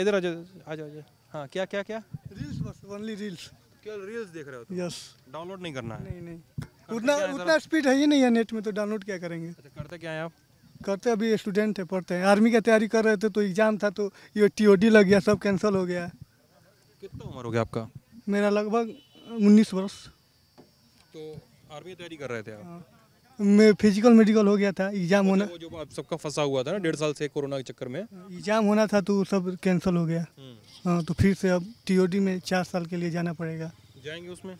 इधर आ जाओ आ जाओ हाँ क्या क्या क्या रील्स बस ओनली रील्स क्या रील्स देख रहे हो तो? यस डाउनलोड नहीं करना है नहीं नहीं उतना उतना स्पीड है ही नहीं है नेट में तो डाउनलोड क्या करेंगे अच्छा करते क्या है आप करते अभी स्टूडेंट है पढ़ते हैं आर्मी की तैयारी कर रहे थे तो एग्ज़ाम था तो ये टीओडी लग गया सब कैंसिल हो गया कितना उम्र हो गया आपका मेरा लगभग उन्नीस वर्ष तो आर्मी तैयारी कर रहे थे आप हाँ। में फिजिकल मेडिकल हो गया था एग्जाम होना वो जो आप सबका फंसा हुआ था ना डेढ़ साल से कोरोना के चक्कर में एग्जाम हाँ, होना था तो सब कैंसिल हो गया हम्म। हाँ तो फिर से अब टीओडी में चार साल के लिए जाना पड़ेगा जाएंगे उसमें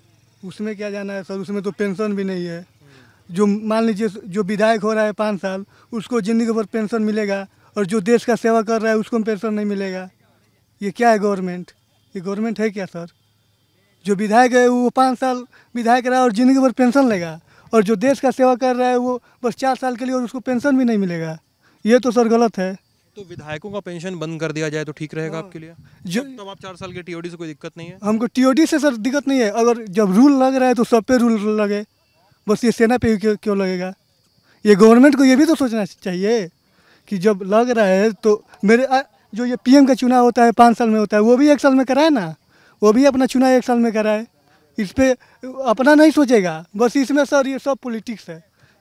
उसमें क्या जाना है सर उसमें तो पेंशन भी नहीं है जो मान लीजिए जो विधायक हो रहा है पाँच साल उसको ज़िंदगी भर पेंशन मिलेगा और जो देश का सेवा कर रहा है उसको पेंशन नहीं मिलेगा ये क्या है गवर्नमेंट ये गवर्नमेंट है क्या सर जो विधायक है वो पाँच साल विधायक रहा और ज़िंदगी भर पेंशन लेगा और जो देश का सेवा कर रहा है वो बस चार साल के लिए और उसको पेंशन भी नहीं मिलेगा ये तो सर गलत है तो विधायकों का पेंशन बंद कर दिया जाए तो ठीक रहेगा हाँ। आपके लिए जो तो आप चार साल के टीओडी से कोई दिक्कत नहीं है हमको टीओडी से सर दिक्कत नहीं है अगर जब रूल लग रहा है तो सब पे रूल लगे बस ये सेना पे क्यों लगेगा ये गवर्नमेंट को ये भी तो सोचना चाहिए कि जब लग रहा है तो मेरे आ, जो ये पीएम का चुनाव होता है पाँच साल में होता है वो भी एक साल में कराए ना वो भी अपना चुनाव एक साल में कराए इस पर अपना नहीं सोचेगा बस इसमें सर ये सब पॉलिटिक्स है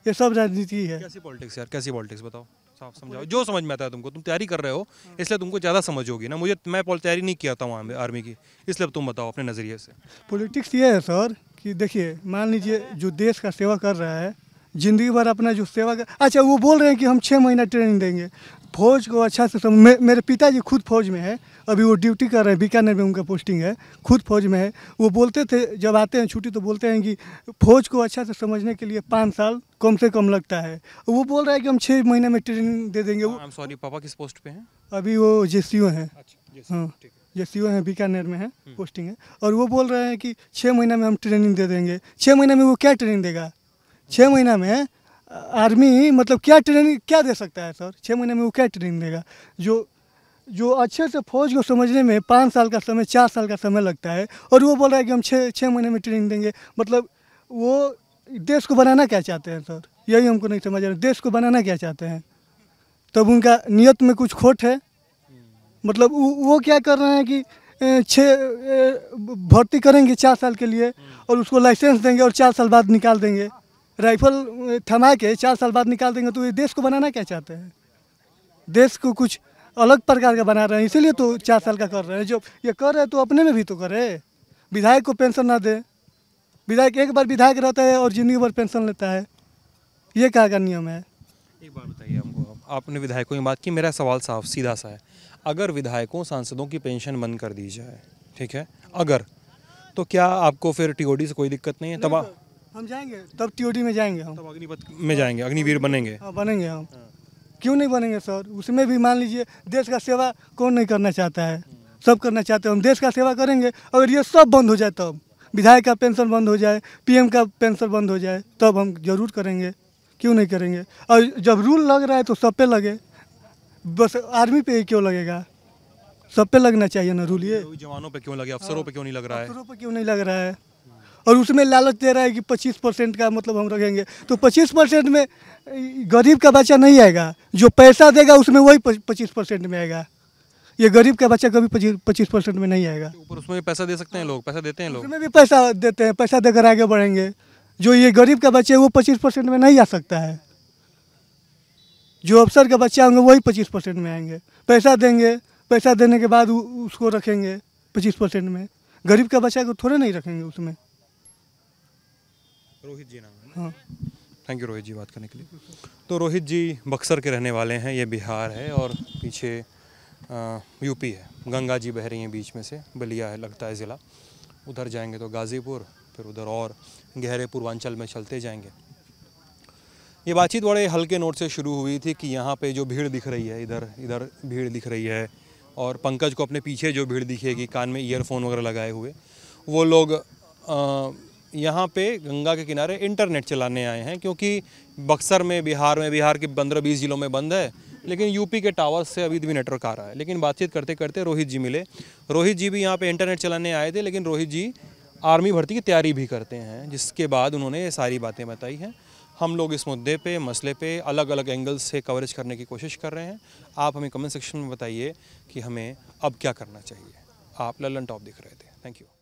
ये सब राजनीति है कैसी पॉलिटिक्स यार कैसी पॉलिटिक्स बताओ साफ समझाओ जो समझ में आता है तुमको तुम तैयारी कर रहे हो इसलिए तुमको ज़्यादा समझ होगी ना मुझे मैं तैयारी नहीं किया था वहाँ आर्मी की इसलिए तुम बताओ अपने नज़रिए से पॉलिटिक्स ये है सर कि देखिए मान लीजिए जो देश का सेवा कर रहा है ज़िंदगी भर अपना जो सेवा कर अच्छा वो बोल रहे हैं कि हम छः महीना ट्रेनिंग देंगे फौज को अच्छा से समझ मे, मेरे पिताजी खुद फौज में है अभी वो ड्यूटी कर रहे हैं बीकानेर में उनका पोस्टिंग है खुद फौज में है वो बोलते थे जब आते हैं छुट्टी तो बोलते हैं कि फौज को अच्छा से समझने के लिए पाँच साल कम से कम लगता है वो बोल रहा है कि हम छः महीने में ट्रेनिंग दे देंगे वो सॉरी हाँ, पापा किस पोस्ट पे हैं अभी वो जे सी ओ हैं जे सी ओ हैं बीकानेर में है पोस्टिंग हम्म। है और वो बोल रहे हैं कि छः महीना में हम ट्रेनिंग दे देंगे छः महीने में वो क्या ट्रेनिंग देगा छः महीना में आर्मी मतलब क्या ट्रेनिंग क्या दे सकता है सर छः महीने में वो क्या ट्रेनिंग देगा जो जो अच्छे से फौज को समझने में पाँच साल का समय चार साल का समय लगता है और वो बोल रहा है कि हम छः छः महीने में ट्रेनिंग देंगे मतलब वो देश को बनाना क्या चाहते हैं सर यही हमको नहीं समझ रहे देश को बनाना क्या चाहते हैं तब उनका नियत में कुछ खोट है मतलब वो क्या कर रहे हैं कि छः भर्ती करेंगे चार साल के लिए और उसको लाइसेंस देंगे और चार साल बाद निकाल देंगे राइफल थमा के चार साल बाद निकाल देंगे तो ये देश को बनाना क्या चाहते हैं देश को कुछ अलग प्रकार का बना रहे हैं इसीलिए तो चार साल का कर रहे हैं जो ये कर रहे हैं तो अपने में भी तो करे विधायक को पेंशन ना दे विधायक एक बार विधायक रहता है और ज़िंदगी भर पेंशन लेता है ये कहा का नियम है एक बार बताइए हमको आपने विधायकों की बात की मेरा सवाल साफ सीधा सा है अगर विधायकों सांसदों की पेंशन बंद कर दी जाए ठीक है अगर तो क्या आपको फिर टीओडी से कोई दिक्कत नहीं है तबाह हम जाएंगे तब टीओडी में जाएंगे हम अग्निपथ में जाएंगे अग्निवीर बनेंगे हाँ बनेंगे हम क्यों नहीं बनेंगे सर उसमें भी मान लीजिए देश का सेवा कौन नहीं करना चाहता है सब करना चाहते हैं हम देश का सेवा करेंगे अगर ये सब बंद हो जाए तब विधायक का पेंशन बंद हो जाए पीएम का पेंशन बंद हो जाए तब हम जरूर करेंगे क्यों नहीं करेंगे और जब रूल लग रहा है तो सब पे लगे बस आर्मी पे ही क्यों लगेगा सब पे लगना चाहिए ना रूल ये जवानों पे क्यों लगे अफसरों पे क्यों नहीं लग रहा है अफसरों पे क्यों नहीं लग रहा है और उसमें लालच दे रहा है कि 25 परसेंट का मतलब हम रखेंगे तो 25 परसेंट में गरीब का बच्चा नहीं आएगा जो पैसा देगा उसमें वही 25 परसेंट में आएगा ये गरीब का बच्चा कभी पच्चीस परसेंट में नहीं आएगा ऊपर उसमें भी पैसा दे सकते हैं लोग पैसा देते हैं लोग उसमें भी पैसा देते हैं पैसा देकर आगे बढ़ेंगे जो ये गरीब का बच्चा है वो पच्चीस परसेंट में नहीं आ सकता है जो अफसर का बच्चा होंगे वही पच्चीस परसेंट में आएंगे पैसा देंगे पैसा देने के बाद उसको रखेंगे पच्चीस परसेंट में गरीब का बच्चा को थोड़े नहीं रखेंगे उसमें रोहित जी नाम हाँ थैंक यू रोहित जी बात करने के लिए तो रोहित जी बक्सर के रहने वाले हैं ये बिहार है और पीछे यूपी है गंगा जी बह रही हैं बीच में से बलिया है लगता है ज़िला उधर जाएंगे तो गाज़ीपुर फिर उधर और गहरे पूर्वांचल में चलते जाएंगे ये बातचीत बड़े हल्के नोट से शुरू हुई थी कि यहाँ पे जो भीड़ दिख रही है इधर इधर भीड़ दिख रही है और पंकज को अपने पीछे जो भीड़ दिखेगी कान में ईयरफोन वगैरह लगाए हुए वो लोग आ, यहाँ पे गंगा के किनारे इंटरनेट चलाने आए हैं क्योंकि बक्सर में बिहार में बिहार के पंद्रह बीस जिलों में बंद है लेकिन यूपी के टावर से अभी भी नेटवर्क आ रहा है लेकिन बातचीत करते करते रोहित जी मिले रोहित जी भी यहाँ पे इंटरनेट चलाने आए थे लेकिन रोहित जी आर्मी भर्ती की तैयारी भी करते हैं जिसके बाद उन्होंने ये सारी बातें बताई हैं हम लोग इस मुद्दे पे मसले पे अलग अलग एंगल से कवरेज करने की कोशिश कर रहे हैं आप हमें कमेंट सेक्शन में बताइए कि हमें अब क्या करना चाहिए आप ललन टॉप दिख रहे थे थैंक यू